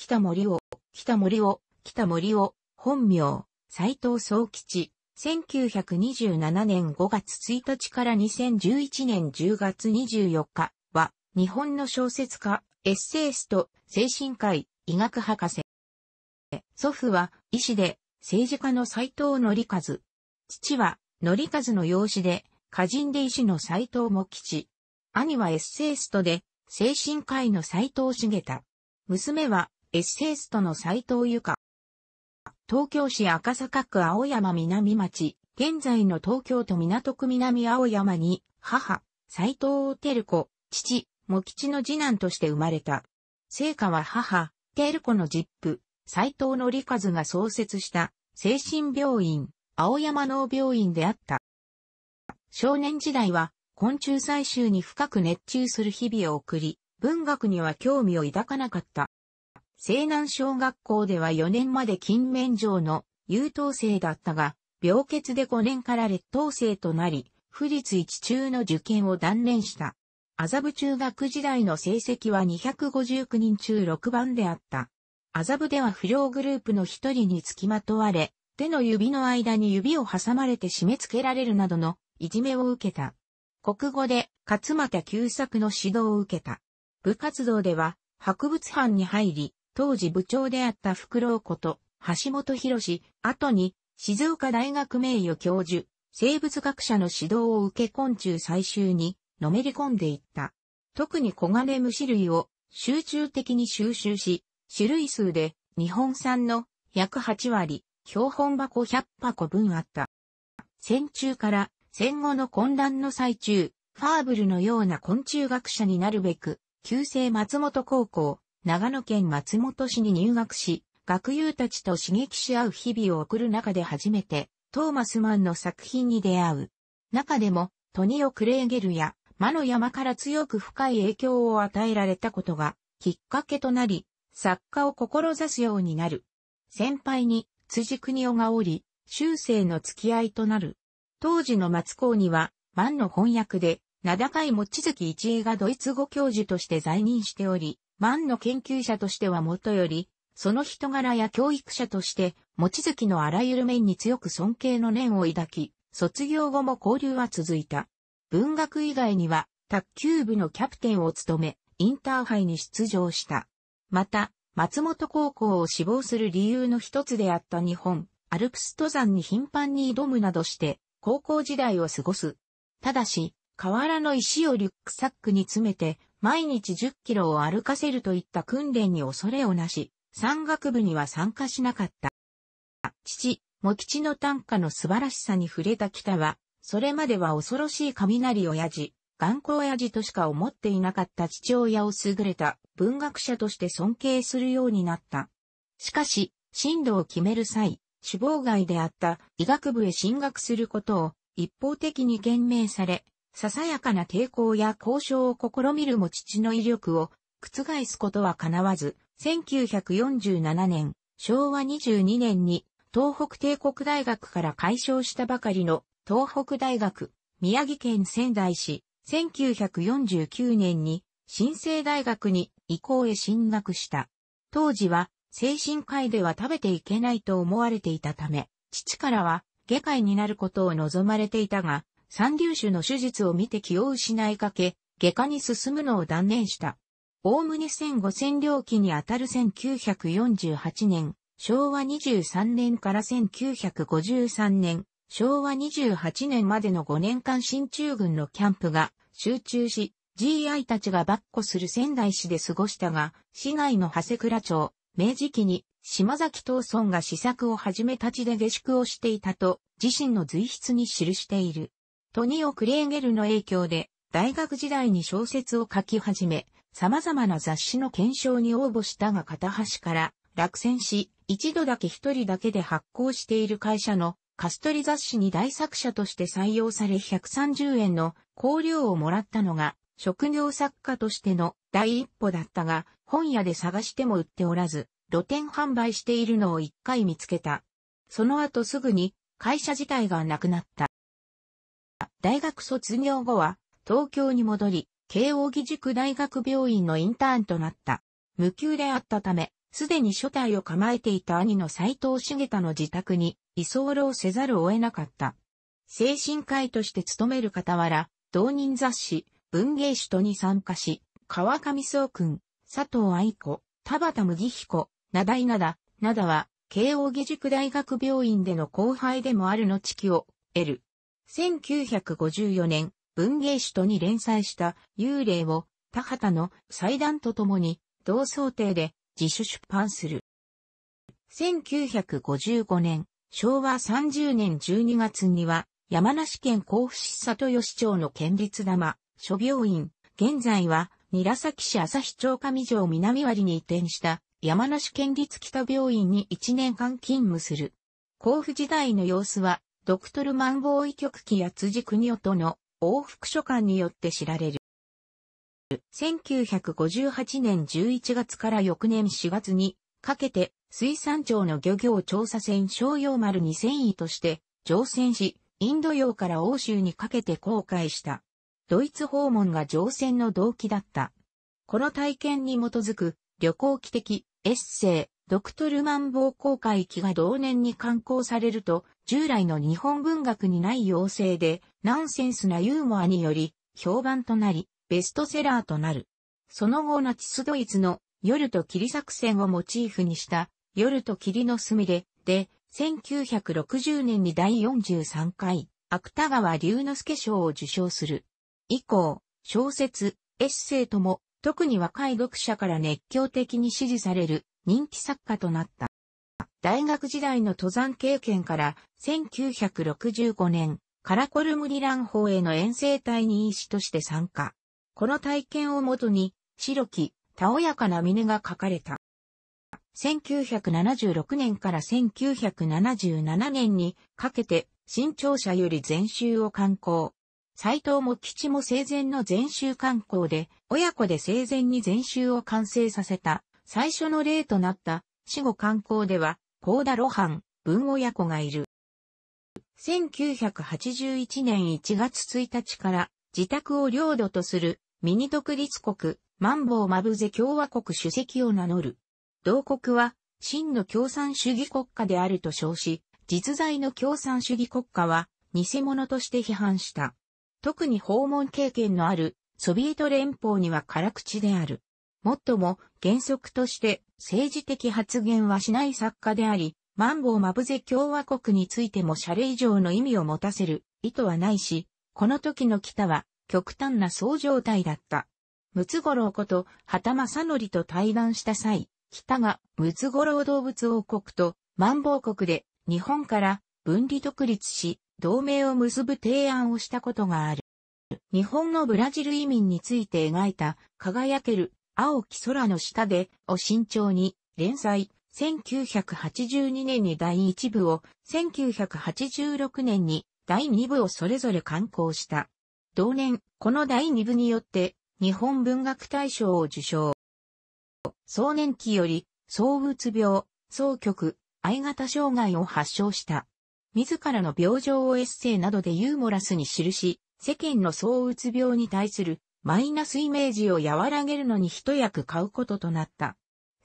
北森を、北森を、北森を、本名、斎藤総吉、1927年5月1日から2011年10月24日は、日本の小説家、エッセイスト、精神科医、医学博士。祖父は、医師で、政治家の斎藤則和。父は、則和の養子で、歌人で医師の斎藤茂吉。兄はエッセイストで、精神科医の斎藤茂太。娘は、エッセイストの斎藤由香。東京市赤坂区青山南町、現在の東京都港区南青山に、母、斎藤照子、父、茂吉の次男として生まれた。聖火は母、照子の実父、斎藤則和が創設した、精神病院、青山農病院であった。少年時代は、昆虫採集に深く熱中する日々を送り、文学には興味を抱かなかった。西南小学校では4年まで勤勉上の優等生だったが、病欠で5年から劣等生となり、不立一中の受験を断念した。麻布中学時代の成績は259人中6番であった。麻布では不良グループの一人につきまとわれ、手の指の間に指を挟まれて締め付けられるなどのいじめを受けた。国語で勝又旧作の指導を受けた。部活動では博物班に入り、当時部長であった福郎こと、橋本博士、後に、静岡大学名誉教授、生物学者の指導を受け昆虫採集に、のめり込んでいった。特に小金虫類を集中的に収集し、種類数で日本産の約8割、標本箱100箱分あった。戦中から戦後の混乱の最中、ファーブルのような昆虫学者になるべく、旧制松本高校、長野県松本市に入学し、学友たちと刺激し合う日々を送る中で初めて、トーマスマンの作品に出会う。中でも、トニオ・クレーゲルや、魔の山から強く深い影響を与えられたことが、きっかけとなり、作家を志すようになる。先輩に、辻国夫がおり、修正の付き合いとなる。当時の松高には、万の翻訳で、名高い持月一栄がドイツ語教授として在任しており、万の研究者としてはもとより、その人柄や教育者として、望月のあらゆる面に強く尊敬の念を抱き、卒業後も交流は続いた。文学以外には、卓球部のキャプテンを務め、インターハイに出場した。また、松本高校を志望する理由の一つであった日本、アルプス登山に頻繁に挑むなどして、高校時代を過ごす。ただし、河原の石をリュックサックに詰めて、毎日10キロを歩かせるといった訓練に恐れをなし、山岳部には参加しなかった。父、茂吉の短歌の素晴らしさに触れた北は、それまでは恐ろしい雷親父、頑固親父としか思っていなかった父親を優れた文学者として尊敬するようになった。しかし、進路を決める際、志望外であった医学部へ進学することを一方的に懸命され、ささやかな抵抗や交渉を試みるも父の威力を覆すことは叶わず、1947年、昭和22年に東北帝国大学から解消したばかりの東北大学、宮城県仙台市、1949年に新生大学に移行へ進学した。当時は精神科医では食べていけないと思われていたため、父からは外科医になることを望まれていたが、三流種の手術を見て気を失いかけ、外科に進むのを断念した。おおむね戦後占領期にあたる1948年、昭和23年から1953年、昭和28年までの5年間新中軍のキャンプが集中し、GI たちが跋扈する仙台市で過ごしたが、市内の長谷倉町、明治期に島崎東村が試作を始め立ちで下宿をしていたと、自身の随筆に記している。トニオ・クレーゲルの影響で、大学時代に小説を書き始め、様々な雑誌の検証に応募したが片端から落選し、一度だけ一人だけで発行している会社のカストリ雑誌に大作者として採用され130円の香料をもらったのが、職業作家としての第一歩だったが、本屋で探しても売っておらず、露店販売しているのを一回見つけた。その後すぐに会社自体がなくなった。大学卒業後は、東京に戻り、慶応義塾大学病院のインターンとなった。無給であったため、すでに初体を構えていた兄の斎藤茂太の自宅に居候せざるを得なかった。精神科医として勤める傍ら、同人雑誌、文芸主とに参加し、川上総君、佐藤愛子、田畑麦彦、灘井灘、灘は、慶応義塾大学病院での後輩でもあるの期を得る。1954年、文芸首とに連載した幽霊を田畑の祭壇とともに同想定で自主出版する。1955年、昭和30年12月には山梨県甲府市里吉町の県立玉諸病院、現在は韮崎市朝日町上城南割に移転した山梨県立北病院に1年間勤務する。甲府時代の様子はドクトルマンボーイ局記や辻国夫との往復書簡によって知られる。1958年11月から翌年4月にかけて水産庁の漁業調査船商用丸に0位として乗船し、インド洋から欧州にかけて航海した。ドイツ訪問が乗船の動機だった。この体験に基づく旅行記的エッセイドクトルマン暴公会期が同年に刊行されると、従来の日本文学にない要請で、ナンセンスなユーモアにより、評判となり、ベストセラーとなる。その後ナチスドイツの夜と霧作戦をモチーフにした夜と霧のすみれで、1960年に第43回芥川龍之介賞を受賞する。以降、小説、エッセイとも特に若い読者から熱狂的に支持される人気作家となった。大学時代の登山経験から、1965年、カラコルムリラン法への遠征隊に医師として参加。この体験をもとに、白き、たおやかな峰が書かれた。1976年から1977年にかけて、新庁舎より全集を観行。斎藤も吉も生前の全集観光で、親子で生前に全集を完成させた最初の例となった死後観光では、コーダ・ロハン、文親子がいる。1981年1月1日から自宅を領土とするミニ独立国、マンボウマブゼ共和国主席を名乗る。同国は真の共産主義国家であると称し、実在の共産主義国家は偽物として批判した。特に訪問経験のあるソビエト連邦には辛口である。もっとも原則として政治的発言はしない作家であり、マンボウマブゼ共和国についても謝礼以上の意味を持たせる意図はないし、この時の北は極端なそ状態だった。ムツゴロウこと、畑正則と対談した際、北がムツゴロウ動物王国とマンボウ国で日本から分離独立し、同盟を結ぶ提案をしたことがある。日本のブラジル移民について描いた輝ける青き空の下でを慎重に連載、1982年に第1部を、1986年に第2部をそれぞれ刊行した。同年、この第2部によって、日本文学大賞を受賞。壮年期より、躁うつ病、総局、愛型障害を発症した。自らの病状をエッセイなどでユーモラスに記し、世間の躁うつ病に対するマイナスイメージを和らげるのに一役買うこととなった。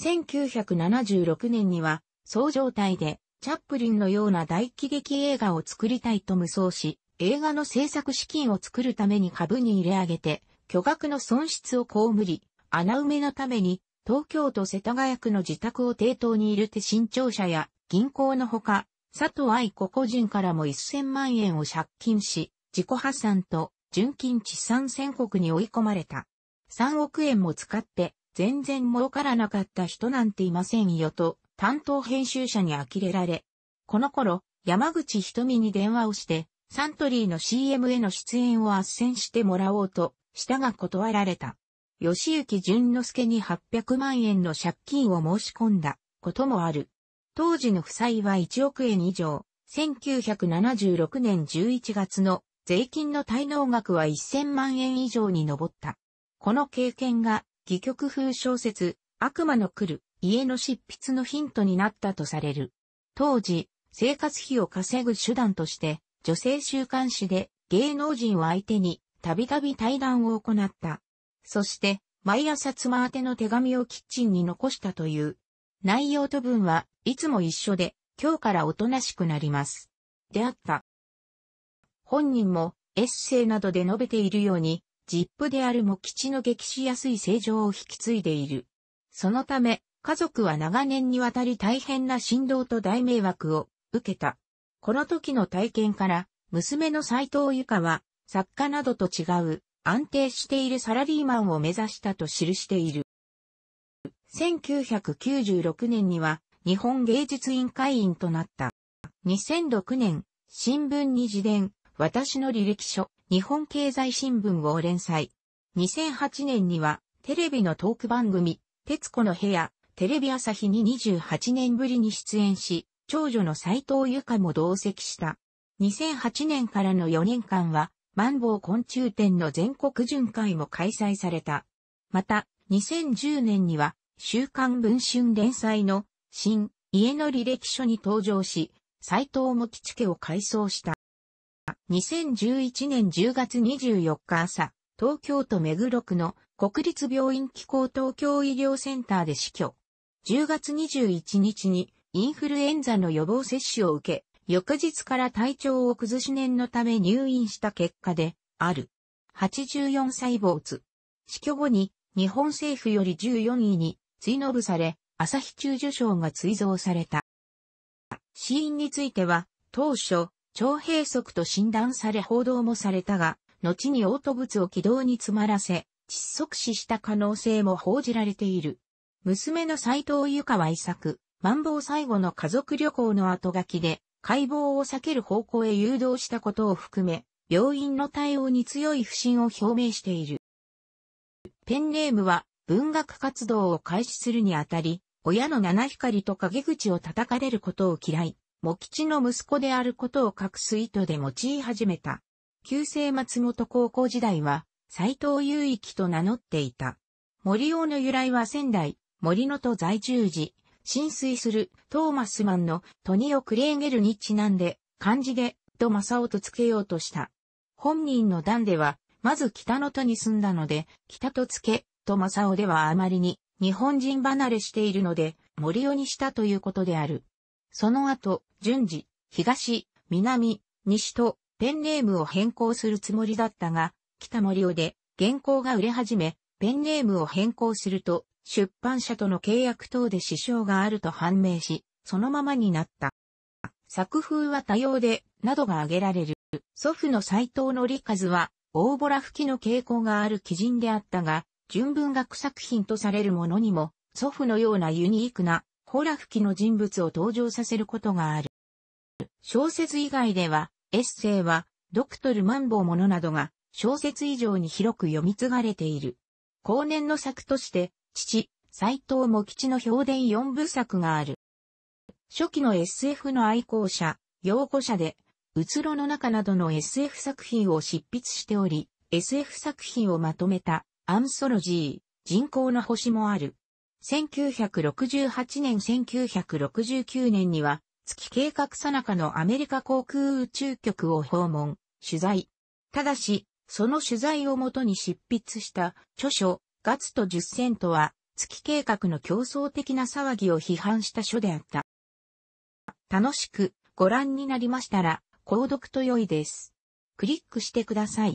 1976年には、そう状態で、チャップリンのような大喜劇映画を作りたいと無双し、映画の制作資金を作るために株に入れ上げて、巨額の損失を被り、穴埋めのために、東京都世田谷区の自宅を抵当に入れて新庁舎や銀行のほか、佐藤愛子個人からも1000万円を借金し、自己破産と純金地産宣告に追い込まれた。3億円も使って全然儲からなかった人なんていませんよと担当編集者に呆れられ。この頃、山口瞳に電話をして、サントリーの CM への出演を斡旋してもらおうと、したが断られた。吉行淳之介に800万円の借金を申し込んだこともある。当時の負債は1億円以上、1976年11月の税金の滞納額は1000万円以上に上った。この経験が、戯曲風小説、悪魔の来る、家の執筆のヒントになったとされる。当時、生活費を稼ぐ手段として、女性週刊誌で芸能人を相手にたびたび対談を行った。そして、毎朝妻宛ての手紙をキッチンに残したという。内容と文はいつも一緒で、今日からおとなしくなります。であった。本人もエッセイなどで述べているように、ジップであるも基地の激しやすい正常を引き継いでいる。そのため、家族は長年にわたり大変な振動と大迷惑を受けた。この時の体験から、娘の斎藤由香は、作家などと違う、安定しているサラリーマンを目指したと記している。1996年には、日本芸術委員会員となった。2006年、新聞に自伝、私の履歴書、日本経済新聞を連載。2008年には、テレビのトーク番組、徹子の部屋、テレビ朝日に28年ぶりに出演し、長女の斎藤由香も同席した。2008年からの4年間は、マンボウ昆虫展の全国巡回も開催された。また、2010年には、週刊文春連載の、新、家の履歴書に登場し、斎藤茂吉家を改装した。2011年10月24日朝、東京都目黒区の国立病院機構東京医療センターで死去。10月21日にインフルエンザの予防接種を受け、翌日から体調を崩し念のため入院した結果で、ある。84歳ツ死去後に日本政府より14位に追伸され、朝日中受賞が追贈された。死因については、当初、腸閉塞と診断され報道もされたが、後に嘔吐物を軌道に詰まらせ、窒息死した可能性も報じられている。娘の斎藤由香は遺作、万望最後の家族旅行の後書きで、解剖を避ける方向へ誘導したことを含め、病院の対応に強い不信を表明している。ペンネームは、文学活動を開始するにあたり、親の七光と陰口を叩かれることを嫌い、茂吉の息子であることを隠す意図で用い始めた。旧制松本高校時代は、斎藤祐一と名乗っていた。森尾の由来は仙台、森のと在住時、浸水するトーマスマンのトニオ・クレーゲルにちなんで、漢字で、と正雄とつけようとした。本人の段では、まず北の都に住んだので、北とつけ、と正雄ではあまりに日本人離れしているので、森尾にしたということである。その後、順次、東、南、西とペンネームを変更するつもりだったが、北森尾で原稿が売れ始め、ペンネームを変更すると、出版社との契約等で支障があると判明し、そのままになった。作風は多様で、などが挙げられる。祖父の斎藤則ずは、大ボラ吹きの傾向がある基人であったが、純文学作品とされるものにも、祖父のようなユニークなホラフキの人物を登場させることがある。小説以外では、エッセイは、ドクトルマンボウものなどが、小説以上に広く読み継がれている。後年の作として、父、斎藤茂吉の評伝四部作がある。初期の SF の愛好者、擁護者で、うつろの中などの SF 作品を執筆しており、SF 作品をまとめた、アンソロジー、人工の星もある。1968年1969年には、月計画さなかのアメリカ航空宇宙局を訪問、取材。ただし、その取材をもとに執筆した著書、ガツと10セントは、月計画の競争的な騒ぎを批判した書であった。楽しくご覧になりましたら、購読と良いです。クリックしてください。